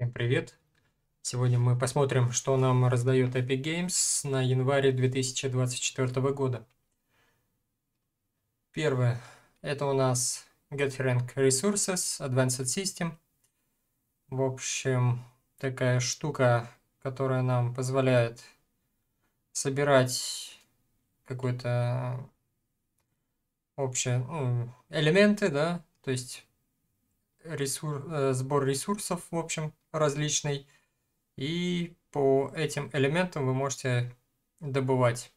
Всем привет! Сегодня мы посмотрим, что нам раздает Epic Games на январе 2024 года. Первое. Это у нас GetRank Resources, Advanced System. В общем, такая штука, которая нам позволяет собирать какой-то общие ну, элементы, да, то есть ресур... Э, сбор ресурсов, в общем, различный. И по этим элементам вы можете добывать.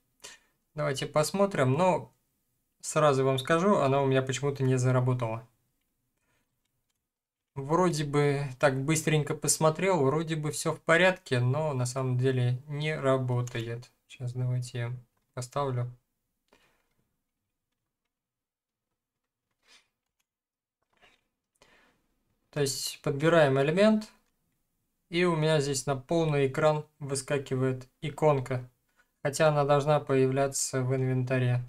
Давайте посмотрим, но сразу вам скажу, она у меня почему-то не заработала. Вроде бы так быстренько посмотрел, вроде бы все в порядке, но на самом деле не работает. Сейчас давайте я поставлю. То есть подбираем элемент, и у меня здесь на полный экран выскакивает иконка. Хотя она должна появляться в инвентаре.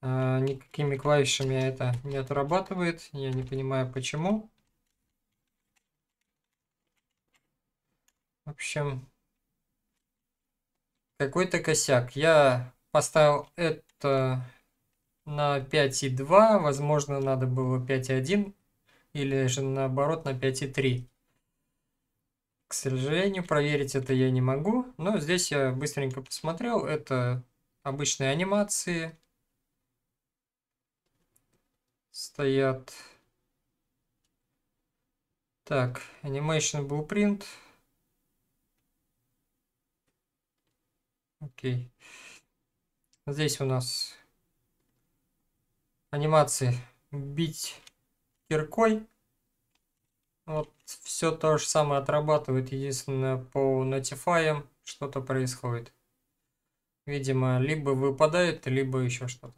А, никакими клавишами это не отрабатывает. Я не понимаю почему. В общем, какой-то косяк. Я поставил это на 5.2, возможно, надо было 5.1 или же наоборот на 5.3. К сожалению, проверить это я не могу, но здесь я быстренько посмотрел. Это обычные анимации. Стоят... Так, Animation Blueprint. Окей. Здесь у нас анимации бить киркой. Вот все то же самое отрабатывает, единственное по Notify что-то происходит. Видимо, либо выпадает, либо еще что-то.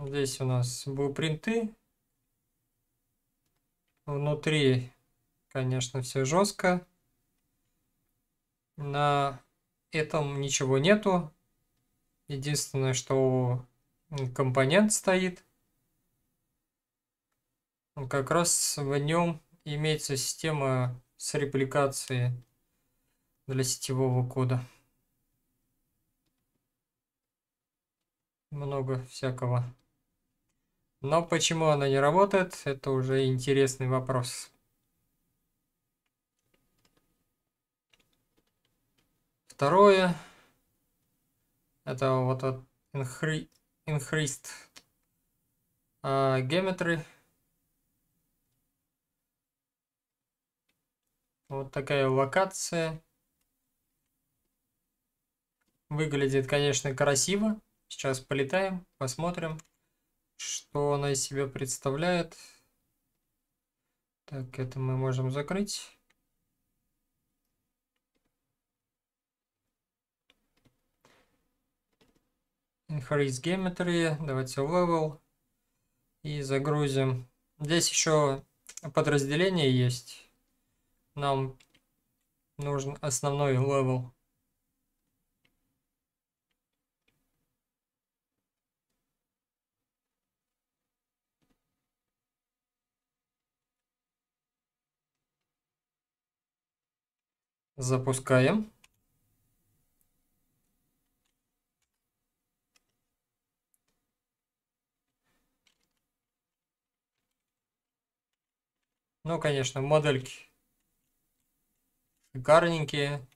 Здесь у нас блупринты. Внутри, конечно, все жестко. На этом ничего нету. Единственное, что компонент стоит. Как раз в нем имеется система с репликацией для сетевого кода. Много всякого. Но почему она не работает, это уже интересный вопрос. Второе, это вот от increased uh, geometry. Вот такая локация. Выглядит, конечно, красиво. Сейчас полетаем, посмотрим, что она из себя представляет. Так, это мы можем закрыть. Increase Geometry, давайте в Level и загрузим. Здесь еще подразделение есть. Нам нужен основной Level. Запускаем. Ну, конечно, модельки шикарненькие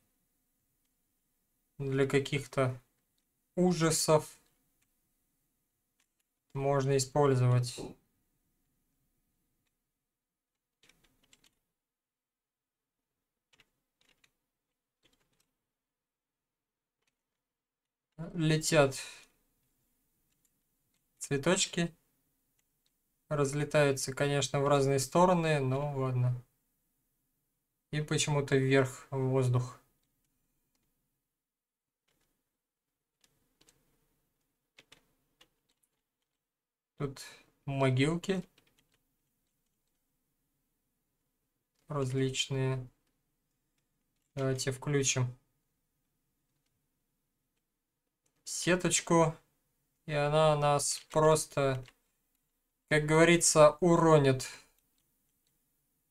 для каких-то ужасов можно использовать. Летят цветочки разлетаются, конечно, в разные стороны, но ладно. И почему-то вверх в воздух. Тут могилки различные. Давайте включим сеточку, и она нас просто как говорится, уронит.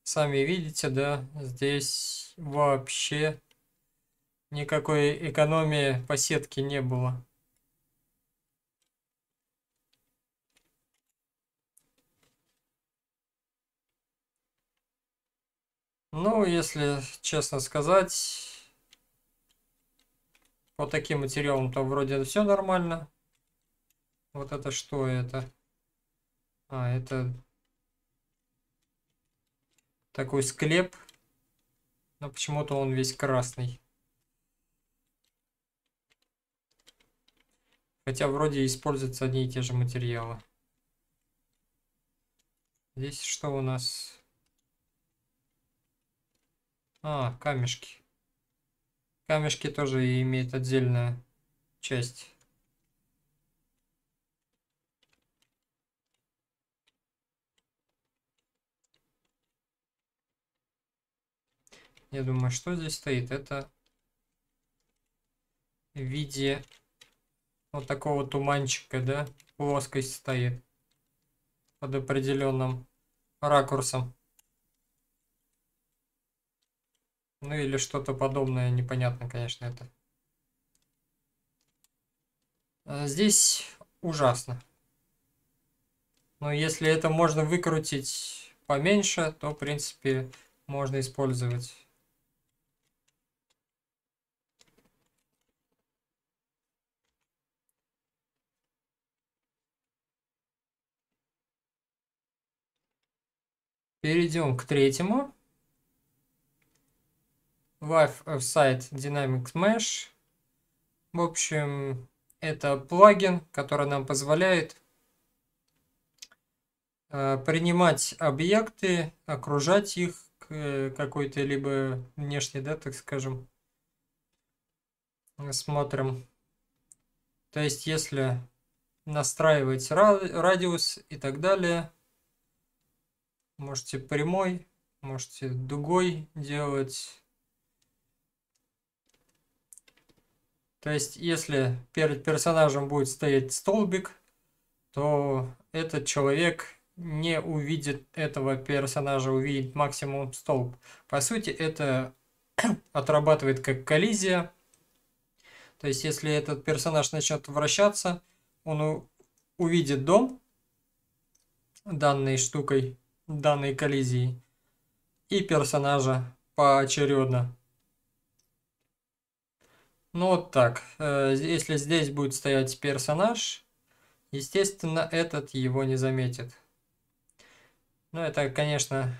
Сами видите, да, здесь вообще никакой экономии по сетке не было. Ну, если честно сказать, по таким материалам то вроде все нормально. Вот это что это? А, это такой склеп. Но почему-то он весь красный. Хотя вроде используются одни и те же материалы. Здесь что у нас? А, камешки. Камешки тоже имеют отдельную часть. Я думаю, что здесь стоит? Это в виде вот такого туманчика, да? Плоскость стоит под определенным ракурсом. Ну или что-то подобное, непонятно, конечно, это. А здесь ужасно. Но если это можно выкрутить поменьше, то, в принципе, можно использовать. Перейдем к третьему. Live Offsite Dynamic Mesh. В общем, это плагин, который нам позволяет э, принимать объекты, окружать их э, какой-то либо внешней, да, так скажем, смотрим. То есть, если настраивать радиус и так далее, Можете прямой, можете дугой делать. То есть, если перед персонажем будет стоять столбик, то этот человек не увидит этого персонажа, увидит максимум столб. По сути, это отрабатывает как коллизия. То есть, если этот персонаж начнет вращаться, он увидит дом данной штукой, данной коллизии и персонажа поочередно. Ну вот так. Э, если здесь будет стоять персонаж, естественно, этот его не заметит. Но ну, это, конечно,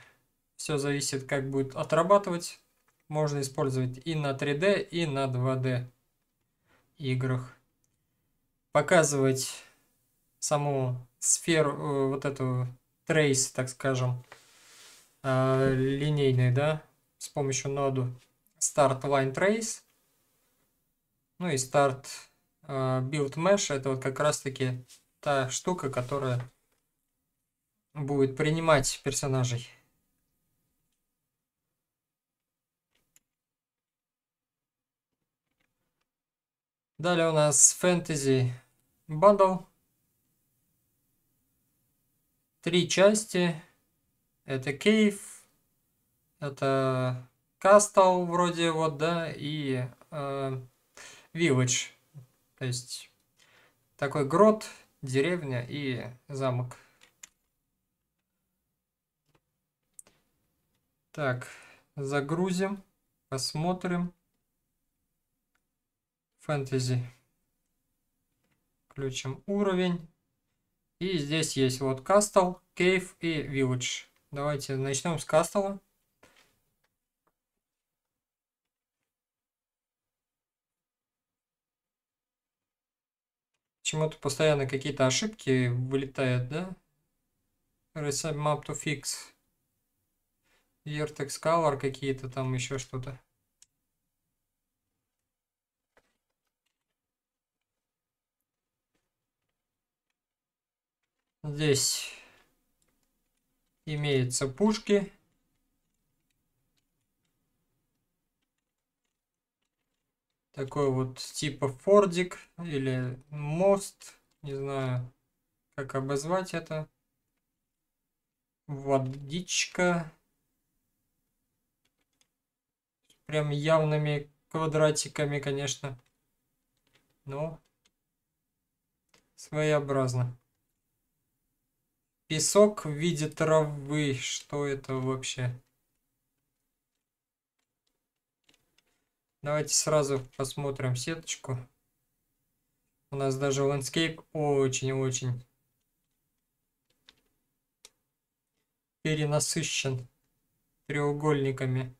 все зависит, как будет отрабатывать. Можно использовать и на 3D, и на 2D играх. Показывать саму сферу, э, вот эту трейс, так скажем, э, линейный, да, с помощью ноду start line trace, ну и start э, build mesh, это вот как раз-таки та штука, которая будет принимать персонажей. Далее у нас fantasy bundle три части. Это кейв, это кастл вроде вот, да, и э, То есть такой грот, деревня и замок. Так, загрузим, посмотрим. Фэнтези. Включим уровень. И здесь есть вот Castle, Cave и Village. Давайте начнем с Castle. Почему-то постоянно какие-то ошибки вылетают, да? Recipe map to fix. Vertex color какие-то там еще что-то. Здесь имеются пушки. Такой вот типа фордик или мост. Не знаю, как обозвать это. Водичка. Прям явными квадратиками, конечно. Но своеобразно. Песок в виде травы. Что это вообще? Давайте сразу посмотрим сеточку. У нас даже ландскейп очень-очень перенасыщен треугольниками.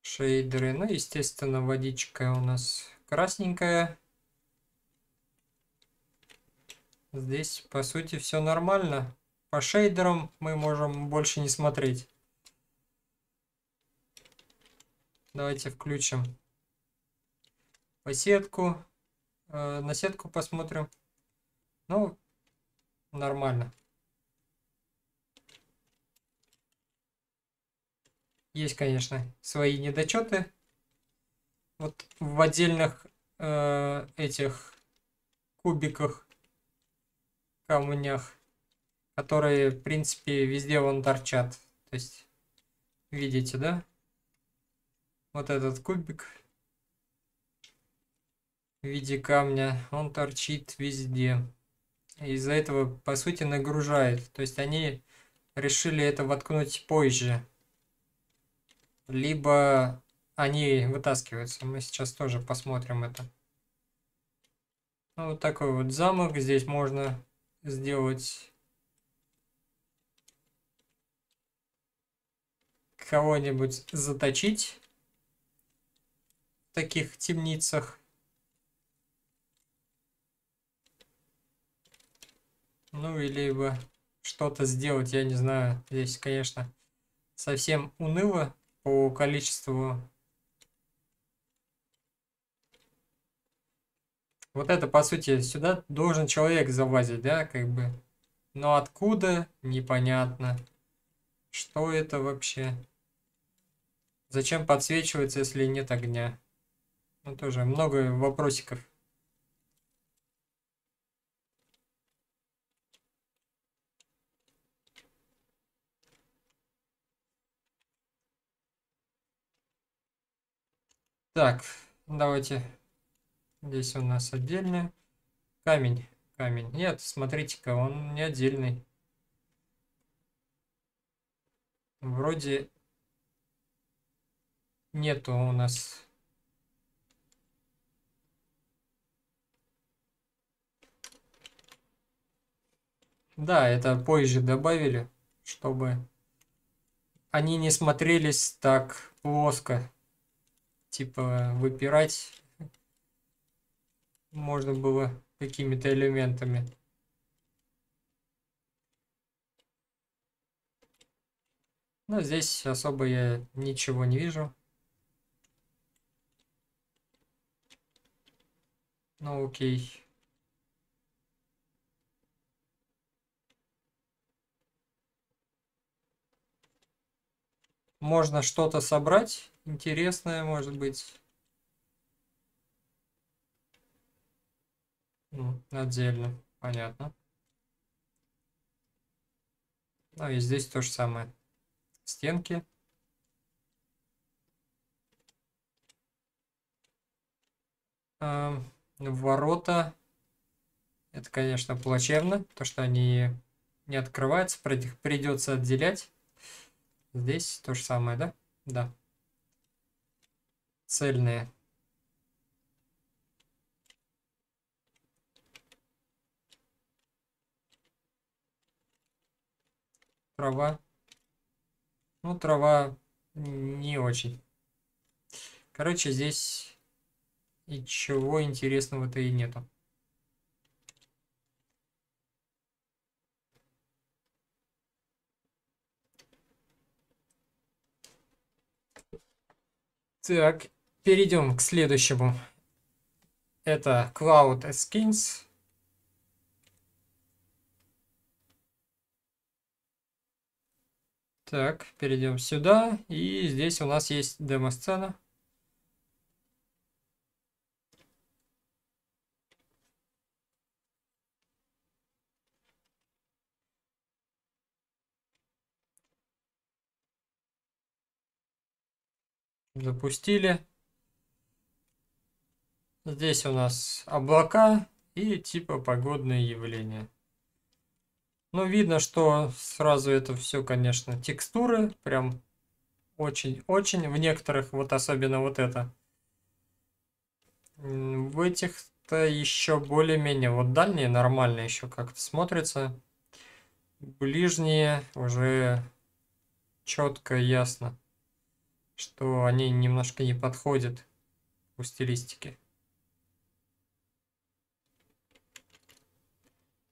Шейдеры. Ну, естественно, водичка у нас красненькая. Здесь, по сути, все нормально. По шейдерам мы можем больше не смотреть. Давайте включим по сетку. Э, на сетку посмотрим. Ну, нормально. Есть, конечно, свои недочеты. Вот в отдельных э, этих кубиках камнях, которые, в принципе, везде вон торчат. То есть, видите, да? Вот этот кубик в виде камня, он торчит везде. Из-за этого, по сути, нагружает. То есть, они решили это воткнуть позже. Либо они вытаскиваются. Мы сейчас тоже посмотрим это. Ну, вот такой вот замок. Здесь можно сделать кого-нибудь заточить в таких темницах. Ну, или бы что-то сделать, я не знаю. Здесь, конечно, совсем уныло по количеству Вот это, по сути, сюда должен человек завозить, да, как бы. Но откуда, непонятно. Что это вообще? Зачем подсвечивается, если нет огня? Ну, тоже много вопросиков. Так, давайте Здесь у нас отдельная. Камень, камень. Нет, смотрите-ка, он не отдельный. Вроде нету у нас Да, это позже добавили, чтобы они не смотрелись так плоско. Типа выпирать можно было какими-то элементами. Но здесь особо я ничего не вижу. Ну окей. Можно что-то собрать интересное, может быть. Ну, отдельно, понятно. Ну и здесь то же самое. Стенки. Эм, ворота. Это, конечно, плачевно, то что они не открываются, придется отделять. Здесь то же самое, да? Да. Цельные. Трава. Ну, трава не очень. Короче, здесь ничего интересного-то и нету. Так, перейдем к следующему. Это Cloud Skins. Так, перейдем сюда. И здесь у нас есть демо-сцена. Запустили. Здесь у нас облака и типа погодные явления. Ну, видно, что сразу это все, конечно, текстуры. Прям очень-очень. В некоторых, вот особенно вот это. В этих-то еще более-менее. Вот дальние нормально еще как-то смотрятся. Ближние уже четко ясно, что они немножко не подходят по стилистике.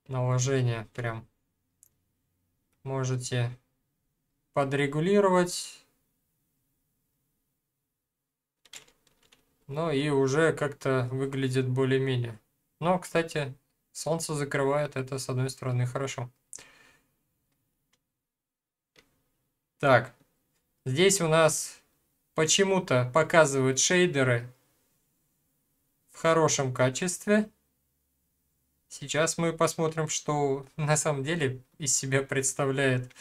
Наложение прям можете подрегулировать. Ну и уже как-то выглядит более-менее. Но, кстати, солнце закрывает, это с одной стороны хорошо. Так, здесь у нас почему-то показывают шейдеры в хорошем качестве. Сейчас мы посмотрим, что на самом деле из себя представляет.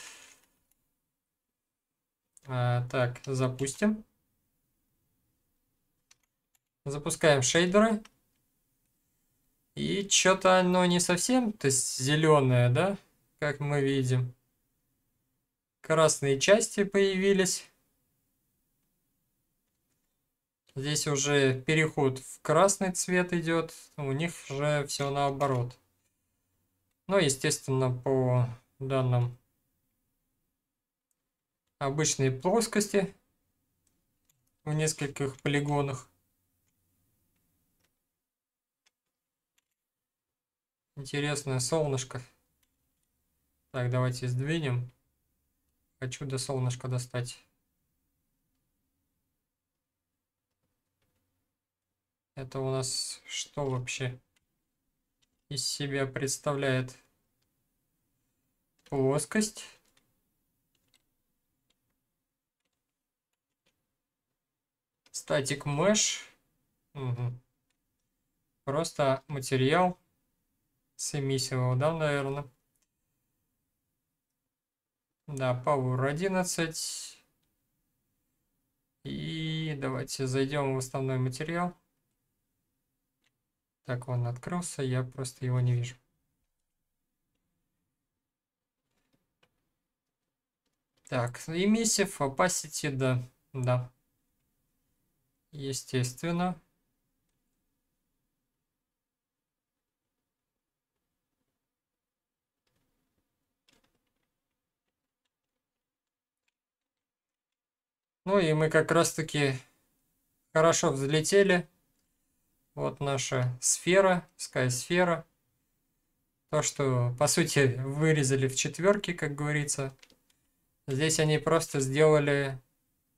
А, так, запустим. Запускаем шейдеры. И что-то оно не совсем, то есть зеленое, да, как мы видим. Красные части появились. Здесь уже переход в красный цвет идет. У них же все наоборот. Но, ну, естественно, по данным обычной плоскости в нескольких полигонах. Интересное солнышко. Так, давайте сдвинем. Хочу до солнышка достать. Это у нас что вообще из себя представляет? Плоскость. Статик меш Угу. Просто материал с эмиссией, да, наверное. Да, Power 11. И давайте зайдем в основной материал. Так, он открылся, я просто его не вижу. Так, emissive, opacity, да, да. Естественно. Ну и мы как раз таки хорошо взлетели. Вот наша сфера, sky-сфера. То, что, по сути, вырезали в четверке, как говорится. Здесь они просто сделали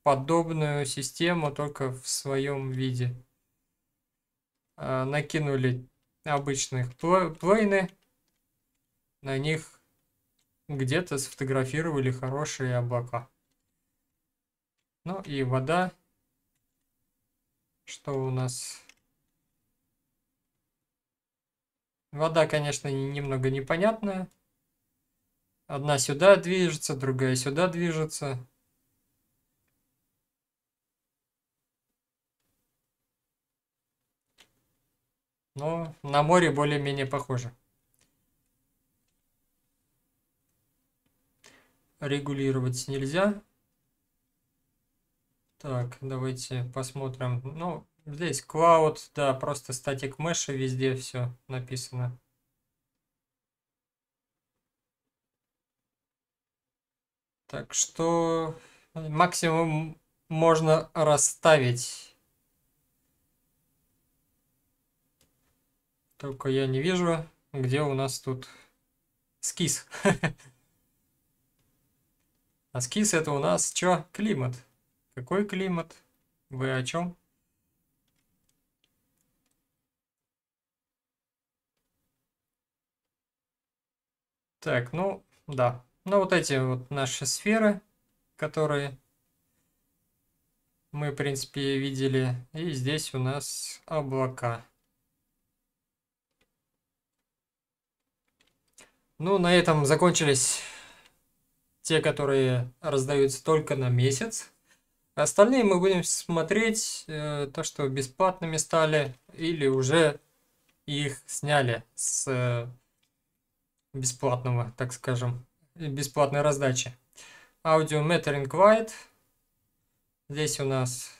подобную систему, только в своем виде. А, накинули обычных плейны. На них где-то сфотографировали хорошие облака. Ну и вода. Что у нас... Вода, конечно, немного непонятная. Одна сюда движется, другая сюда движется. Но на море более-менее похоже. Регулировать нельзя. Так, давайте посмотрим. Ну, Здесь Cloud, да, просто статик меша везде все написано. Так что максимум можно расставить. Только я не вижу, где у нас тут скис. А скис это у нас что? Климат. Какой климат? Вы о чем? Так, ну, да. Ну, вот эти вот наши сферы, которые мы, в принципе, видели. И здесь у нас облака. Ну, на этом закончились те, которые раздаются только на месяц. Остальные мы будем смотреть, э, то, что бесплатными стали или уже их сняли с... Э, бесплатного, так скажем, бесплатной раздачи. Audio Metering White. Здесь у нас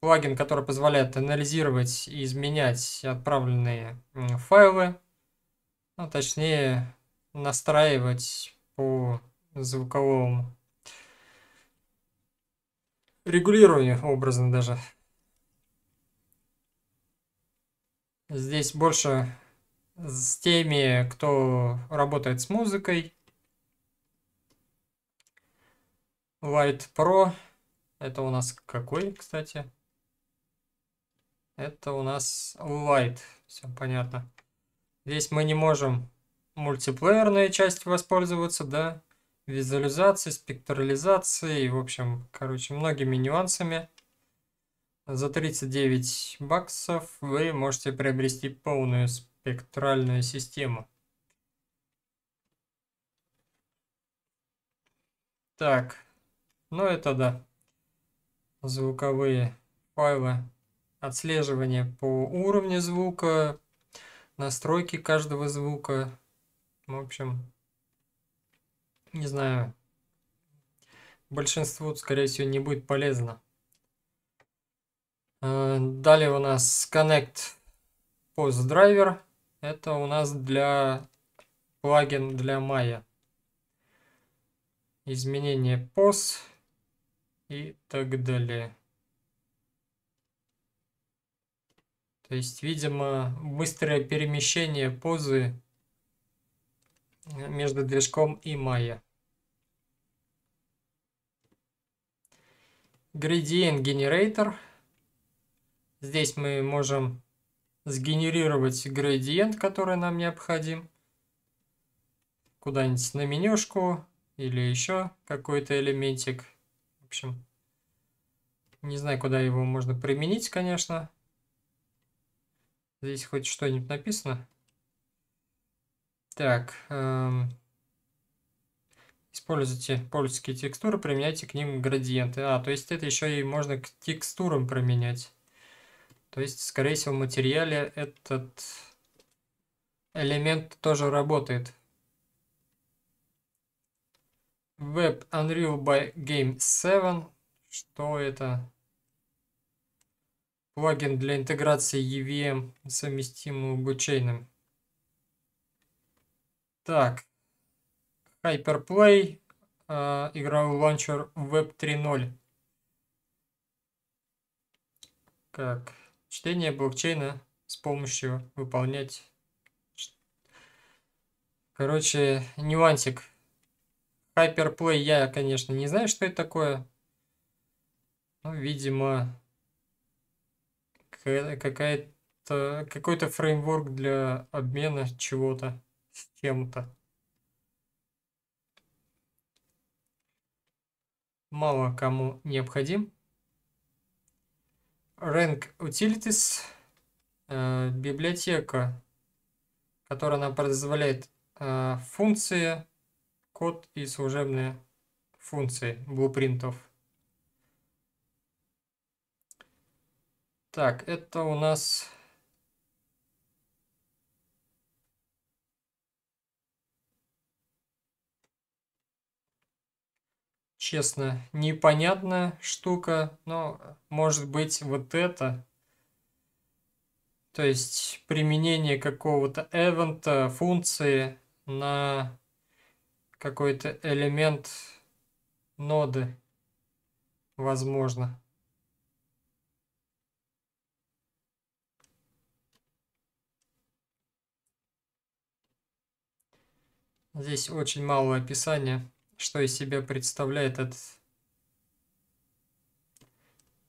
плагин, который позволяет анализировать и изменять отправленные файлы. Ну, точнее, настраивать по звуковому регулированию, образно даже. Здесь больше с теми, кто работает с музыкой. Light Pro. Это у нас какой, кстати? Это у нас Light. Все понятно. Здесь мы не можем мультиплеерной частью воспользоваться, да? визуализации, спектрализации, в общем, короче, многими нюансами. За 39 баксов вы можете приобрести полную спектр спектральная система. Так, ну это да. Звуковые файлы, отслеживание по уровню звука, настройки каждого звука. В общем, не знаю, большинству, скорее всего, не будет полезно. Э, далее у нас Connect Post Driver. Это у нас для плагин для Maya. Изменение поз и так далее. То есть, видимо, быстрое перемещение позы между движком и Maya. Gradient Generator. Здесь мы можем сгенерировать градиент, который нам необходим, куда-нибудь на менюшку или еще какой-то элементик. В общем, не знаю, куда его можно применить, конечно. Здесь хоть что-нибудь написано. Так. Эм, используйте польские текстуры, применяйте к ним градиенты. А, то есть это еще и можно к текстурам применять. То есть, скорее всего, в материале этот элемент тоже работает. Web Unreal by Game 7. Что это? Плагин для интеграции EVM, совместимый блокчейном. Так. Hyperplay. Э, игровой ланчер Web 3.0. Как? чтение блокчейна с помощью выполнять. Короче, нюансик. Hyperplay я, конечно, не знаю, что это такое. Ну, видимо, какая-то какой-то фреймворк для обмена чего-то с чем-то. Мало кому необходим rank utilities э, библиотека, которая нам позволяет э, функции, код и служебные функции блупринтов. Так, это у нас честно. Непонятная штука, но может быть вот это. То есть применение какого-то эвента, функции на какой-то элемент ноды. Возможно. Здесь очень мало описания что из себя представляет этот,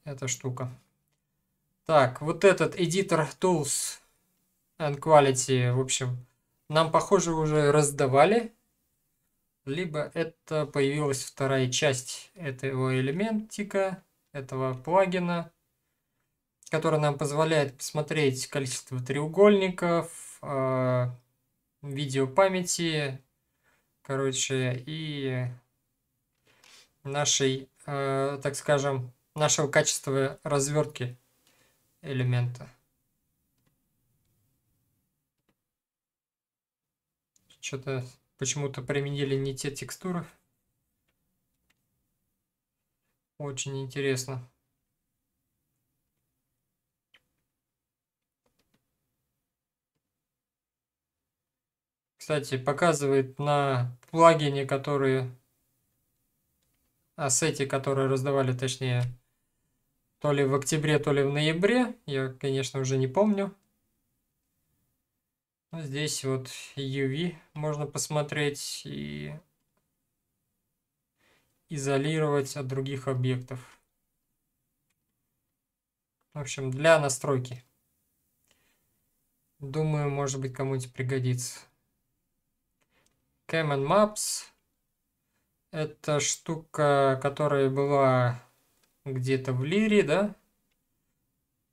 эта штука. Так, вот этот Editor Tools and Quality, в общем, нам, похоже, уже раздавали. Либо это появилась вторая часть этого элементика, этого плагина, который нам позволяет посмотреть количество треугольников, э, видео памяти, короче, и нашей, э, так скажем, нашего качества развертки элемента. Что-то почему-то применили не те текстуры. Очень интересно. Кстати, показывает на плагине, которые... А сети, которые раздавали, точнее, то ли в октябре, то ли в ноябре. Я, конечно, уже не помню. Но ну, здесь вот UV можно посмотреть и изолировать от других объектов. В общем, для настройки. Думаю, может быть, кому-нибудь пригодится. Cayman Maps. Это штука, которая была где-то в Лире, да?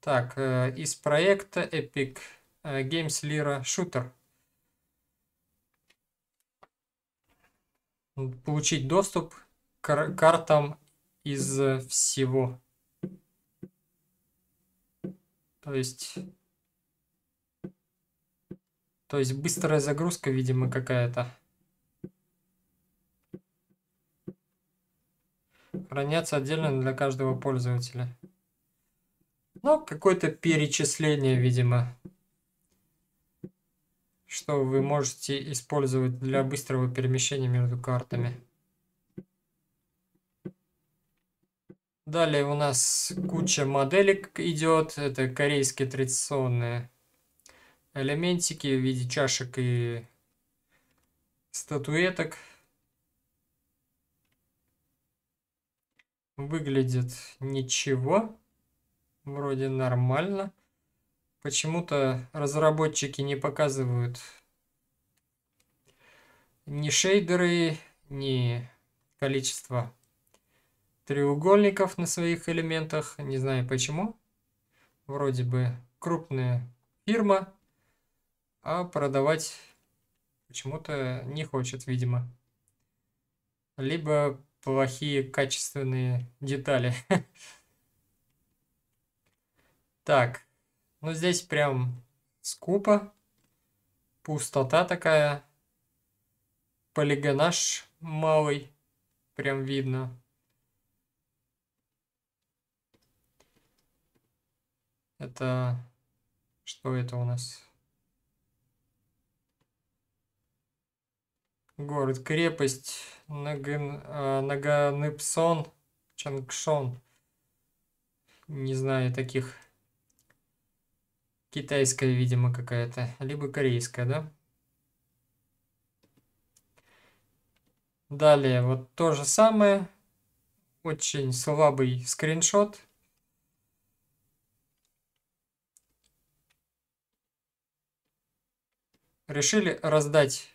Так, э, из проекта Epic э, Games Lira Shooter. Получить доступ к картам из э, всего. То есть... То есть быстрая загрузка, видимо, какая-то. хранятся отдельно для каждого пользователя. Ну, какое-то перечисление, видимо, что вы можете использовать для быстрого перемещения между картами. Далее у нас куча моделек идет. Это корейские традиционные элементики в виде чашек и статуэток. Выглядит ничего. Вроде нормально. Почему-то разработчики не показывают ни шейдеры, ни количество треугольников на своих элементах. Не знаю почему. Вроде бы крупная фирма, а продавать почему-то не хочет, видимо. Либо плохие качественные детали. Так, ну здесь прям скупо. Пустота такая. Полигонаж малый. Прям видно. Это... Что это у нас? Город-крепость Наган, а, Наганыпсон, Чангшон. Не знаю таких. Китайская, видимо, какая-то. Либо корейская, да? Далее, вот то же самое. Очень слабый скриншот. Решили раздать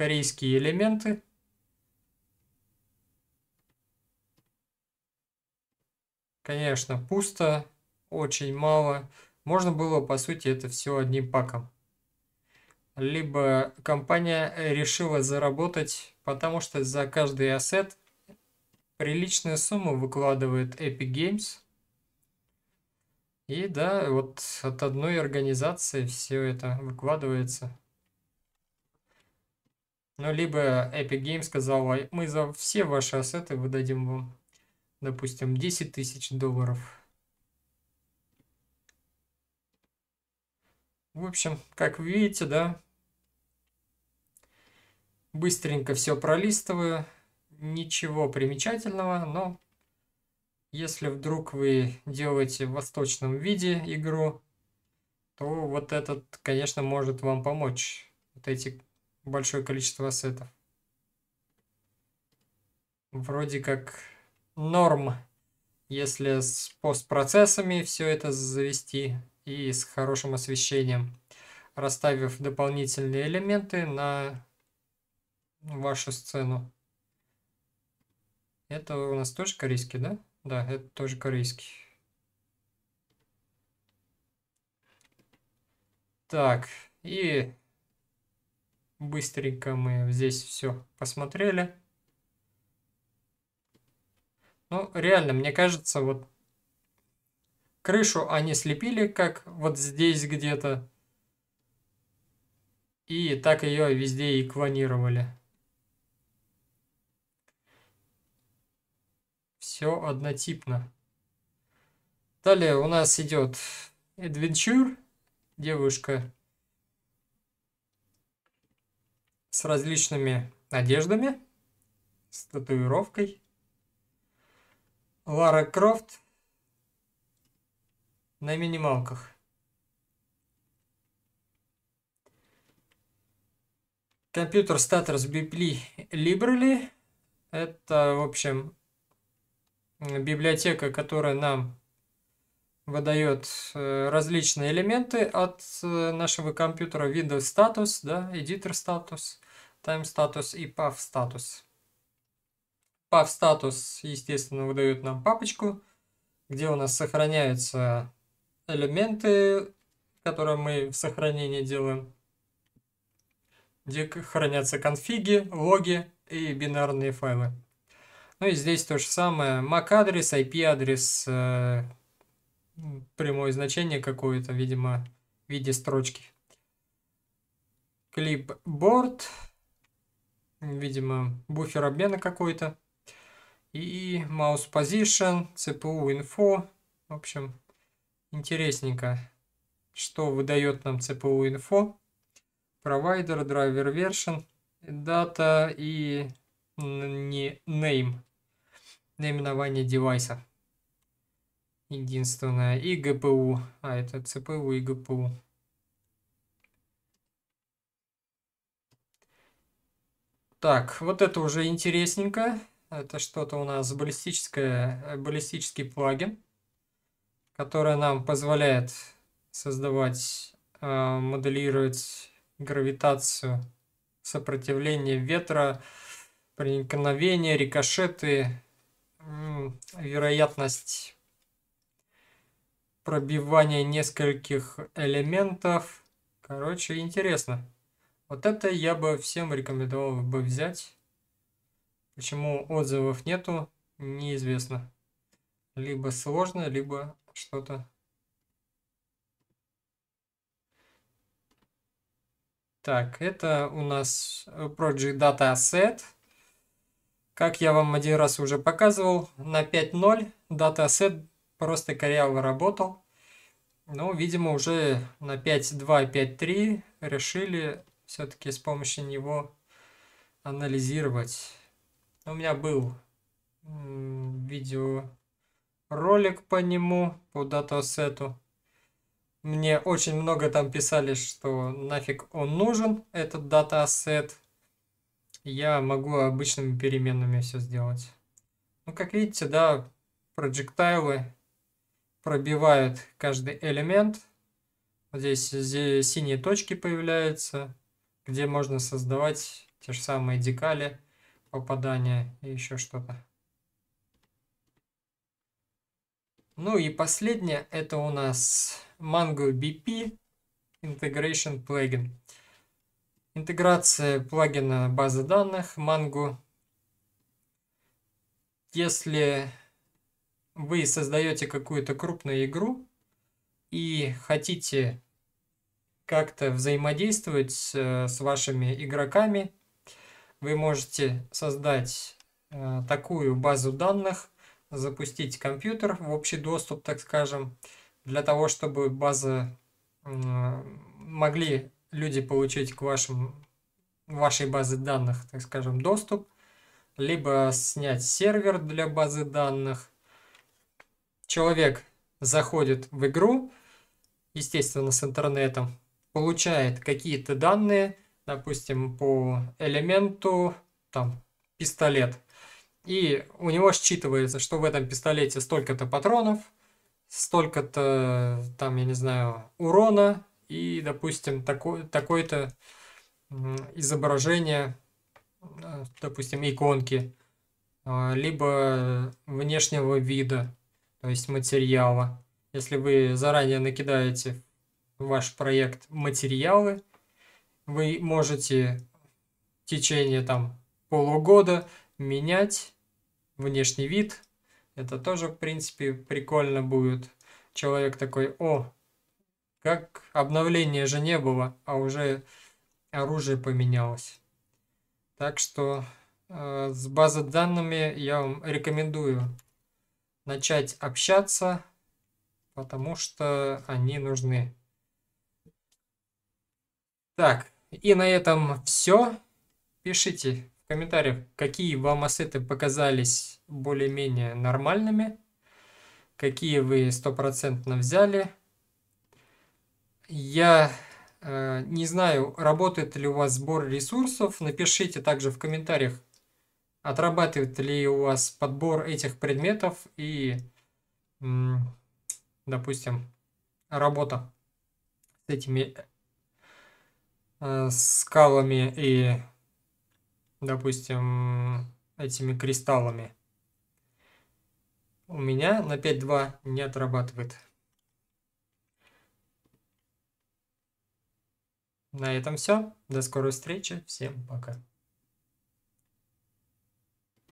корейские элементы. Конечно, пусто, очень мало. Можно было, по сути, это все одним паком. Либо компания решила заработать, потому что за каждый ассет приличную сумму выкладывает Epic Games. И да, вот от одной организации все это выкладывается. Но ну, либо Epic Games сказала, мы за все ваши ассеты выдадим вам, допустим, 10 тысяч долларов. В общем, как вы видите, да, быстренько все пролистываю, ничего примечательного, но если вдруг вы делаете в восточном виде игру, то вот этот, конечно, может вам помочь. Вот эти большое количество ассетов. Вроде как норм, если с постпроцессами все это завести и с хорошим освещением, расставив дополнительные элементы на вашу сцену. Это у нас тоже корейский, да? Да, это тоже корейский. Так, и Быстренько мы здесь все посмотрели. Ну, реально, мне кажется, вот крышу они слепили, как вот здесь где-то. И так ее везде и клонировали. Все однотипно. Далее у нас идет Adventure. Девушка с различными одеждами, с татуировкой. Лара Крофт на минималках. Компьютер статус Бипли Либрали. Это, в общем, библиотека, которая нам выдает э, различные элементы от э, нашего компьютера Windows статус, да, Editor статус, Time статус и Path статус. Path статус, естественно, выдает нам папочку, где у нас сохраняются элементы, которые мы в сохранении делаем, где хранятся конфиги, логи и бинарные файлы. Ну и здесь то же самое, MAC-адрес, IP-адрес, э, прямое значение какое-то, видимо, в виде строчки. Клипборд, видимо, буфер обмена какой-то. И mouse position, CPU info. В общем, интересненько, что выдает нам CPU info. provider, driver version, data и не name, наименование девайса единственное. И ГПУ. А, это ЦПУ и ГПУ. Так, вот это уже интересненько. Это что-то у нас баллистическое, э, баллистический плагин, который нам позволяет создавать, э, моделировать гравитацию, сопротивление ветра, проникновение, рикошеты, вероятность пробивание нескольких элементов. Короче, интересно. Вот это я бы всем рекомендовал бы взять. Почему отзывов нету, неизвестно. Либо сложно, либо что-то. Так, это у нас Project Data set. Как я вам один раз уже показывал, на 5.0 Data Asset просто коряво работал. Ну, видимо, уже на 5.2, 5.3 решили все-таки с помощью него анализировать. У меня был видеоролик по нему, по датасету. Мне очень много там писали, что нафиг он нужен, этот датасет. Я могу обычными переменными все сделать. Ну, как видите, да, проджектайлы пробивает каждый элемент. Вот здесь, здесь синие точки появляются, где можно создавать те же самые декали, попадания и еще что-то. Ну и последнее, это у нас bp Integration Plugin. Интеграция плагина базы данных Mongo. Если вы создаете какую-то крупную игру и хотите как-то взаимодействовать с э, вашими игроками, вы можете создать э, такую базу данных, запустить компьютер в общий доступ, так скажем, для того, чтобы база могли люди получить к вашим, вашей базе данных, так скажем, доступ, либо снять сервер для базы данных, человек заходит в игру, естественно, с интернетом, получает какие-то данные, допустим, по элементу, там, пистолет. И у него считывается, что в этом пистолете столько-то патронов, столько-то, там, я не знаю, урона и, допустим, такое, то изображение, э, допустим, иконки, а, либо внешнего вида то есть материала. Если вы заранее накидаете в ваш проект материалы, вы можете в течение там полугода менять внешний вид. Это тоже, в принципе, прикольно будет. Человек такой, о, как обновления же не было, а уже оружие поменялось. Так что э, с базой данными я вам рекомендую начать общаться, потому что они нужны. Так, и на этом все. Пишите в комментариях, какие вам ассеты показались более-менее нормальными, какие вы стопроцентно взяли. Я э, не знаю, работает ли у вас сбор ресурсов. Напишите также в комментариях, отрабатывает ли у вас подбор этих предметов и, допустим, работа с этими э, скалами и, допустим, этими кристаллами. У меня на 5.2 не отрабатывает. На этом все. До скорой встречи. Всем пока.